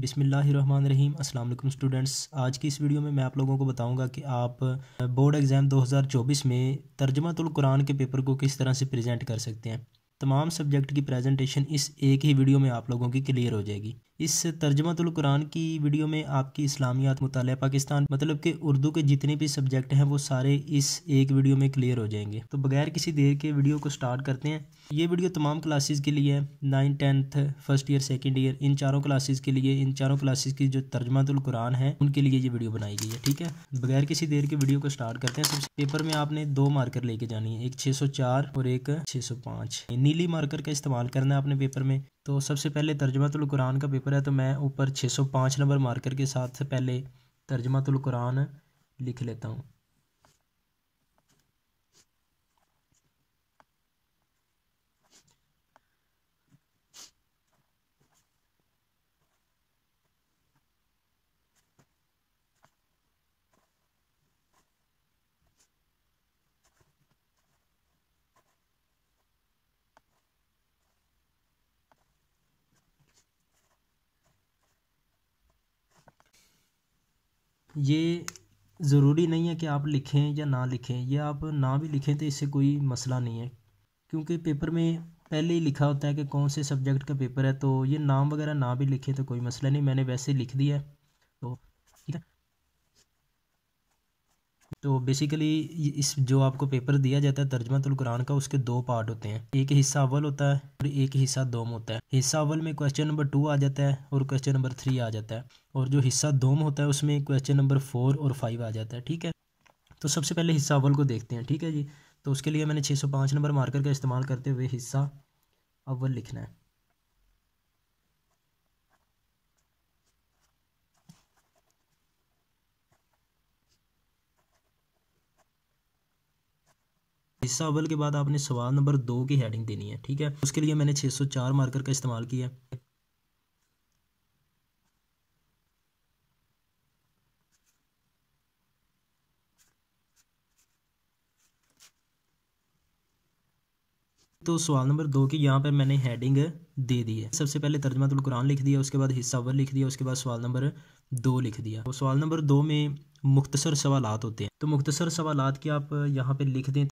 बिसमीम अल्लाम स्टूडेंट्स आज की इस वीडियो में मैं आप लोगों को बताऊंगा कि आप बोर्ड एग्ज़ाम 2024 में तर्जमतुल कुरान के पेपर को किस तरह से प्रेजेंट कर सकते हैं तमाम सब्जेक्ट की प्रेजेंटेशन इस एक ही वीडियो में आप लोगों की क्लियर हो जाएगी इस तर्जमतुल कुरान की वीडियो में आपकी इस्लामियात मुताल पाकिस्तान मतलब कि उर्दू के जितने भी सब्जेक्ट हैं वो सारे इस एक वीडियो में क्लियर हो जाएंगे तो बगैर किसी देर के वीडियो को स्टार्ट करते हैं ये वीडियो तमाम क्लासेस के लिए है nine tenth first year second year इन चारों क्लासेज के लिए इन चारों क्लासेज की जो तर्जमतुल कुरान है उनके लिए ये वीडियो बनाई गई है ठीक है बगैर किसी देर के वीडियो को स्टार्ट करते हैं सबसे पेपर में आपने दो मार्कर लेके जानी है एक छः और एक छः नीली मार्कर का इस्तेमाल करना है अपने पेपर में तो सबसे पहले कुरान का पेपर है तो मैं ऊपर 605 नंबर मार्कर के साथ पहले कुरान लिख लेता हूँ ये ज़रूरी नहीं है कि आप लिखें या ना लिखें या आप ना भी लिखें तो इससे कोई मसला नहीं है क्योंकि पेपर में पहले ही लिखा होता है कि कौन से सब्जेक्ट का पेपर है तो ये नाम वगैरह ना भी लिखें तो कोई मसला नहीं मैंने वैसे लिख दिया है तो बेसिकली इस जो आपको पेपर दिया जाता है तर्जमा कुरान का उसके दो पार्ट होते हैं एक हिस्सा अव्वल होता है और एक हिस्सा दोम होता है हिस्सा अव्वल में क्वेश्चन नंबर टू आ जाता है और क्वेश्चन नंबर थ्री आ जाता है और जो हिस्सा दोम होता है उसमें क्वेश्चन नंबर फोर और फाइव आ जाता है ठीक है तो सबसे पहले हिस्सा अव्वल को देखते हैं ठीक है जी तो उसके लिए मैंने छः नंबर मार्कर का इस्तेमाल करते हुए हिस्सा अव्वल लिखना है हिस्सा अव्वल के बाद आपने सवाल नंबर दो की हेडिंग देनी है ठीक है उसके लिए मैंने 604 मार्कर का इस्तेमाल किया है तो सवाल नंबर दो की यहाँ पर मैंने हेडिंग दे दी है सबसे पहले तर्जमातुल कुरान लिख दिया उसके बाद हिस्सा अव्वल लिख दिया उसके बाद सवाल नंबर दो लिख दिया और तो सवाल नंबर दो में मुख्तसर सवालात होते हैं तो मुख्तसर सवालात के आप यहाँ पे लिख दें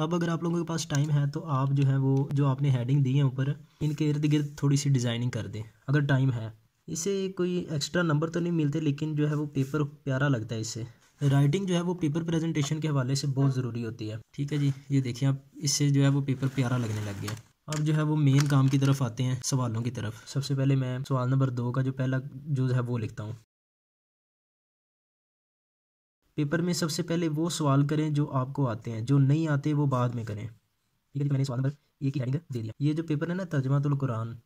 अब अगर आप लोगों के पास टाइम है तो आप जो है वो जो आपने हेडिंग दी है ऊपर इनके इर्द गिर्द थोड़ी सी डिज़ाइनिंग कर दें अगर टाइम है इसे कोई एक्स्ट्रा नंबर तो नहीं मिलते लेकिन जो है वो पेपर प्यारा लगता है इससे राइटिंग जो है वो पेपर प्रेजेंटेशन के हवाले से बहुत ज़रूरी होती है ठीक है जी ये देखिए आप इससे जो है वो पेपर प्यारा लगने लग गया अब जो है वो मेन काम की तरफ आते हैं सवालों की तरफ सबसे पहले मैं सवाल नंबर दो का जो पहला जो है वो लिखता हूँ पेपर में सबसे पहले वो सवाल करें जो आपको आते हैं जो नहीं आते वो बाद में करें ठीक है मैंने सवाल नंबर ये की हेडिंग दे दिया ये जो पेपर है ना तर्जमातुल कुरान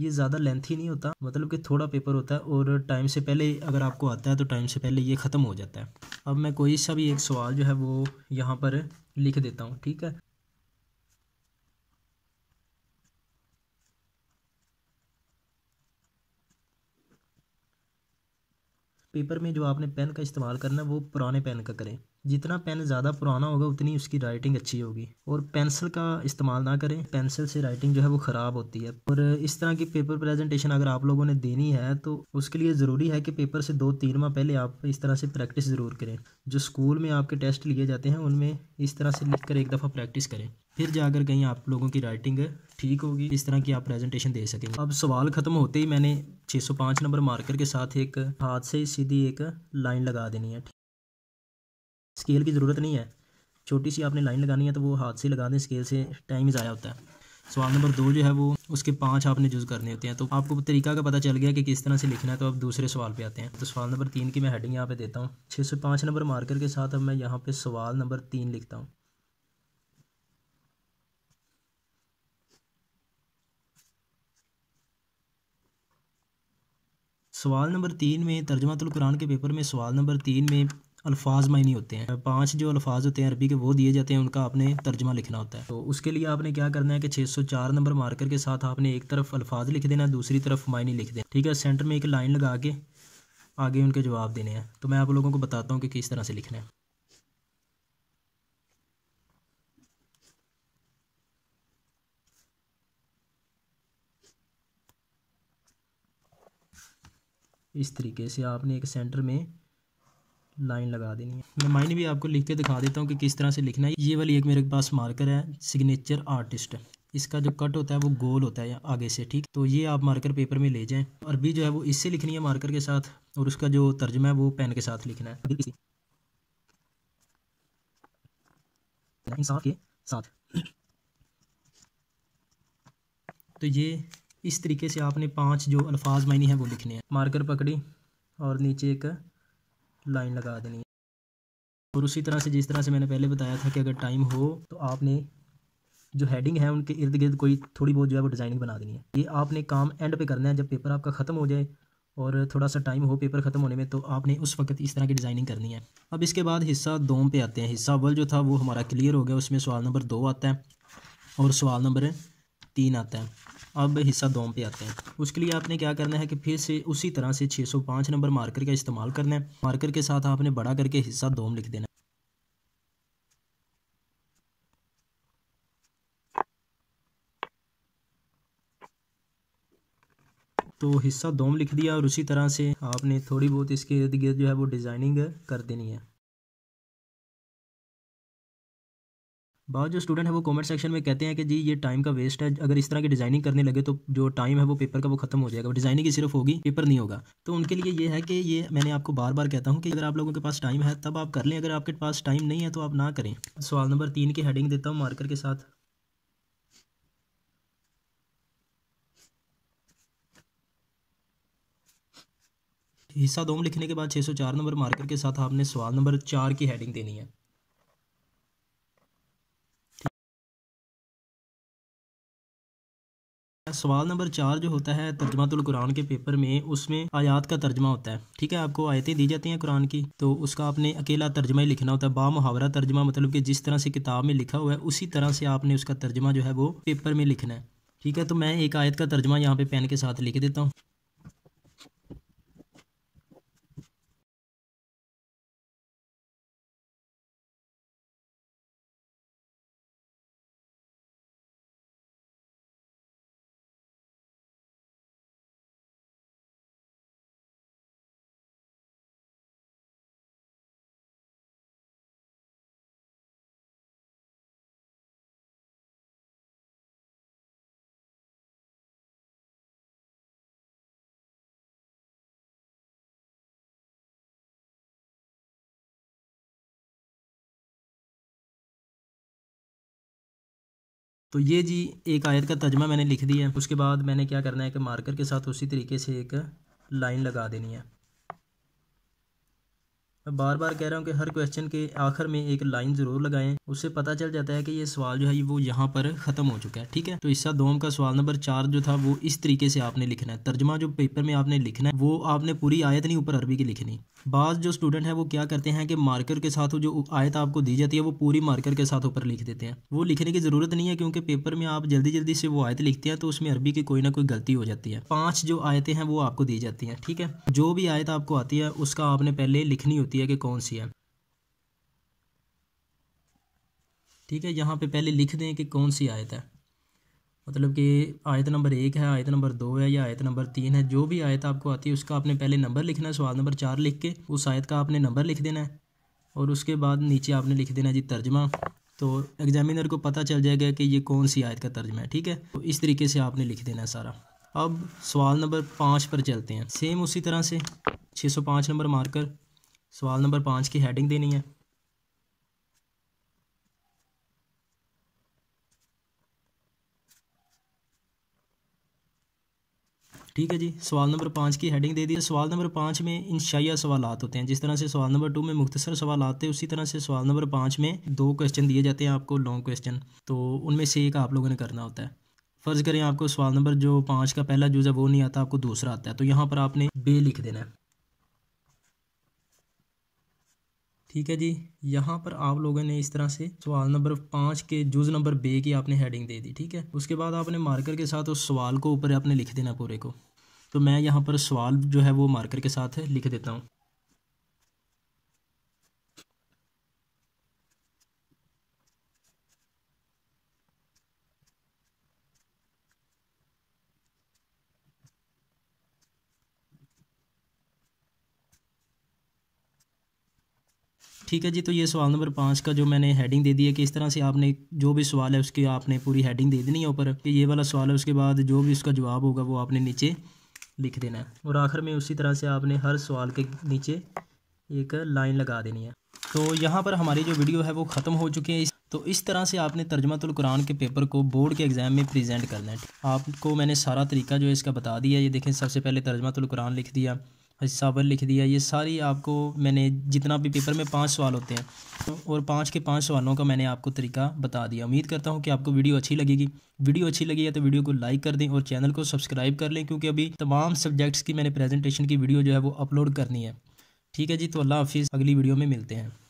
ये ज़्यादा लेंथी नहीं होता मतलब कि थोड़ा पेपर होता है और टाइम से पहले अगर आपको आता है तो टाइम से पहले ये ख़त्म हो जाता है अब मैं कोई सा भी एक सवाल जो है वो यहाँ पर लिख देता हूँ ठीक है पेपर में जो आपने पेन का इस्तेमाल करना है वो पुराने पेन का करें जितना पेन ज़्यादा पुराना होगा उतनी उसकी राइटिंग अच्छी होगी और पेंसिल का इस्तेमाल ना करें पेंसिल से राइटिंग जो है वो ख़राब होती है और इस तरह की पेपर प्रेजेंटेशन अगर आप लोगों ने देनी है तो उसके लिए ज़रूरी है कि पेपर से दो तीन माह पहले आप इस तरह से प्रैक्टिस ज़रूर करें जो स्कूल में आपके टेस्ट लिए जाते हैं उनमें इस तरह से लिख कर एक दफ़ा प्रैक्टिस करें फिर जाकर कहीं आप लोगों की राइटिंग ठीक होगी इस तरह की आप प्रेजेंटेशन दे सकेंगे अब सवाल ख़त्म होते ही मैंने 605 नंबर मार्कर के साथ एक हाथ से सीधी एक लाइन लगा देनी है स्केल की ज़रूरत नहीं है छोटी सी आपने लाइन लगानी है तो वो हाथ से लगा दें स्केल से टाइम ही ज़ाया होता है सवाल नंबर दो जो है वो उसके पाँच आपने जूज़ करने होते हैं तो आपको तरीका का पता चल गया कि किस तरह से लिखना है तो आप दूसरे सवाल पे आते हैं तो सवाल नंबर तीन की मैं हेडिंग यहाँ पे देता हूँ छः सौ पाँच नंबर मार्कर के साथ अब मैं यहाँ पे सवाल नंबर तीन लिखता हूँ सवाल नंबर तीन में तर्जमातुल कुरान के पेपर में सवाल नंबर तीन में अल्फाज मायने होते हैं पाँच जो अल्फाज होते हैं अरबी के वो दिए जाते हैं उनका आपने तर्जमा लिखना होता है तो उसके लिए आपने क्या करना है कि 604 नंबर मार्कर के साथ आपने एक तरफ अल्फाज लिख देना दूसरी तरफ मायने लिख देना ठीक है सेंटर में एक लाइन लगा के आगे उनके जवाब देने हैं तो मैं आप लोगों को बताता हूँ कि किस तरह से लिखना है इस तरीके से आपने एक सेंटर में लाइन लगा देनी है मैं मायने भी आपको लिख के दिखा देता हूँ कि किस तरह से लिखना है ये वाली एक मेरे पास मार्कर है सिग्नेचर आर्टिस्ट इसका जो कट होता है वो गोल होता है आगे से ठीक तो ये आप मार्कर पेपर में ले जाएं भी जो है वो इससे लिखनी है मार्कर के साथ और उसका जो तर्जमा है वो पेन के साथ लिखना है के साथ तो ये इस तरीके से आपने पांच जो अल्फाज मायने हैं वो लिखने हैं मार्कर पकड़ी और नीचे एक लाइन लगा देनी है और उसी तरह से जिस तरह से मैंने पहले बताया था कि अगर टाइम हो तो आपने जो हेडिंग है उनके इर्द गिर्द कोई थोड़ी बहुत जो है वो डिज़ाइनिंग बना देनी है ये आपने काम एंड पे करना है जब पेपर आपका ख़त्म हो जाए और थोड़ा सा टाइम हो पेपर ख़त्म होने में तो आपने उस वक्त इस तरह की डिज़ाइनिंग करनी है अब इसके बाद हिस्सा दोम पे आते हैं हिस्सा वल जो था वो हमारा क्लियर हो गया उसमें सवाल नंबर दो आता है और सवाल नंबर तीन आता है अब हिस्सा दोम पे आते हैं उसके लिए आपने क्या करना है कि फिर से उसी तरह से 605 नंबर मार्कर का इस्तेमाल करना है मार्कर के साथ आपने बड़ा करके हिस्सा दोम लिख देना तो हिस्सा दोम लिख दिया और उसी तरह से आपने थोड़ी बहुत इसके इर्द गिर्द जो है वो डिज़ाइनिंग कर देनी है बहुत जो स्टूडेंट है वो कमेंट सेक्शन में कहते हैं कि जी ये टाइम का वेस्ट है अगर इस तरह की डिज़ाइनिंग करने लगे तो जो टाइम है वो पेपर का वो खत्म हो जाएगा डिज़ाइनिंग ही सिर्फ होगी पेपर नहीं होगा तो उनके लिए ये है कि ये मैंने आपको बार बार कहता हूँ कि अगर आप लोगों के पास टाइम है तब आप कर लें अगर आपके पास टाइम नहीं है तो आप ना करें सवाल नंबर तीन की हेडिंग देता हूँ मार्कर के साथ हिस्सा दोम लिखने के बाद 604 नंबर मार्कर के साथ आपने सवाल नंबर चार की हेडिंग देनी है सवाल नंबर चार जो होता है तर्जमातुल कुरान के पेपर में उसमें आयात का तर्जमा होता है ठीक है आपको आयतें दी जाती हैं कुरान की तो उसका आपने अकेला तर्जमा ही लिखना होता है बा मुहावरा तर्जमा मतलब कि जिस तरह से किताब में लिखा हुआ है उसी तरह से आपने उसका तर्जमा जो है वो पेपर में लिखना है ठीक है तो मैं एक आयत का तर्जमा यहाँ पे पेन के साथ लिख देता हूँ तो ये जी एक आयत का तर्जमा मैंने लिख दिया है उसके बाद मैंने क्या करना है कि मार्कर के साथ उसी तरीके से एक लाइन लगा देनी है मैं बार बार कह रहा हूँ कि हर क्वेश्चन के आखिर में एक लाइन ज़रूर लगाएं उससे पता चल जाता है कि ये सवाल जो है वो यहाँ पर ख़त्म हो चुका है ठीक है तो इसका दोम का सवाल नंबर चार जो था वो इस तरीके से आपने लिखना है तर्जमा जो पेपर में आपने लिखना है वो आपने पूरी आयत नहीं ऊपर अरबी की लिखनी बाज़ जो स्टूडेंट है वो क्या करते हैं कि मार्कर के साथ जो आयत आपको दी जाती है वो पूरी मार्कर के साथ ऊपर लिख देते हैं वो लिखने की ज़रूरत नहीं है क्योंकि पेपर में आप जल्दी जल्दी से वो आयत लिखते हैं तो उसमें अरबी की कोई ना कोई गलती हो जाती है पाँच जो आयतें हैं वो आपको दी जाती हैं ठीक है जो भी आयत आपको आती है उसका आपने पहले लिखनी होती है कि कौन सी है ठीक है यहाँ पे पहले लिख दें कि कौन सी आयत है मतलब कि आयत नंबर एक है आयत नंबर दो है या आयत नंबर तीन है जो भी आयत आपको आती है उसका आपने पहले नंबर लिखना है सवाल नंबर चार लिख के उस आयत का आपने नंबर लिख देना है और उसके बाद नीचे आपने लिख देना है जी तर्जमा तो एग्जामिनर को पता चल जाएगा कि ये कौन सी आयत का तर्जमा है ठीक है तो इस तरीके से आपने लिख देना है सारा अब सवाल नंबर पाँच पर चलते हैं सेम उसी तरह से पाँच नंबर मार्कर सवाल नंबर पाँच की हेडिंग देनी है ठीक है जी सवाल नंबर पाँच की हेडिंग दे दी सवाल नंबर पाँच में इंशाइया सवाल होते हैं जिस तरह से सवाल नंबर टू में मुख्तसर सवाल आते हैं उसी तरह से सवाल नंबर पाँच में दो क्वेश्चन दिए जाते हैं आपको लॉन्ग क्वेश्चन तो उनमें से एक आप लोगों ने करना होता है फ़र्ज़ करें आपको सवाल नंबर जो पाँच का पहला जूज़ है वो नहीं आता आपको दूसरा आता है तो यहाँ पर आपने बे लिख देना है ठीक है जी यहाँ पर आप लोगों ने इस तरह से सवाल नंबर पाँच के जूज नंबर बे की आपने हेडिंग दे दी ठीक है उसके बाद आपने मार्कर के साथ उस सवाल को ऊपर आपने लिख देना पूरे को तो मैं यहाँ पर सवाल जो है वो मार्कर के साथ लिख देता हूँ ठीक है जी तो ये सवाल नंबर पाँच का जो मैंने हेडिंग दे दी है कि इस तरह से आपने जो भी सवाल है उसकी आपने पूरी हेडिंग दे देनी है ऊपर कि ये वाला सवाल है उसके बाद जो भी उसका जवाब होगा वो आपने नीचे लिख देना है और आखिर में उसी तरह से आपने हर सवाल के नीचे एक लाइन लगा देनी है तो यहाँ पर हमारी जो वीडियो है वो ख़त्म हो चुकी है तो इस तरह से आपने तर्जमतुल कुरान के पेपर को बोर्ड के एग्ज़ाम में प्रेजेंट करना है आपको मैंने सारा तरीका जो है इसका बता दिया ये देखें सबसे पहले तर्जमतुल कुरान लिख दिया पर लिख दिया ये सारी आपको मैंने जितना भी पेपर में पाँच सवाल होते हैं और पाँच के पाँच सवालों का मैंने आपको तरीका बता दिया उम्मीद करता हूँ कि आपको वीडियो अच्छी लगेगी वीडियो अच्छी लगी है तो वीडियो को लाइक कर दें और चैनल को सब्सक्राइब कर लें क्योंकि अभी तमाम सब्जेक्ट्स की मैंने प्रेजेंटेशन की वीडियो जो है वो अपलोड करनी है ठीक है जी तो अल्लाह हाफिज़ अगली वीडियो में मिलते हैं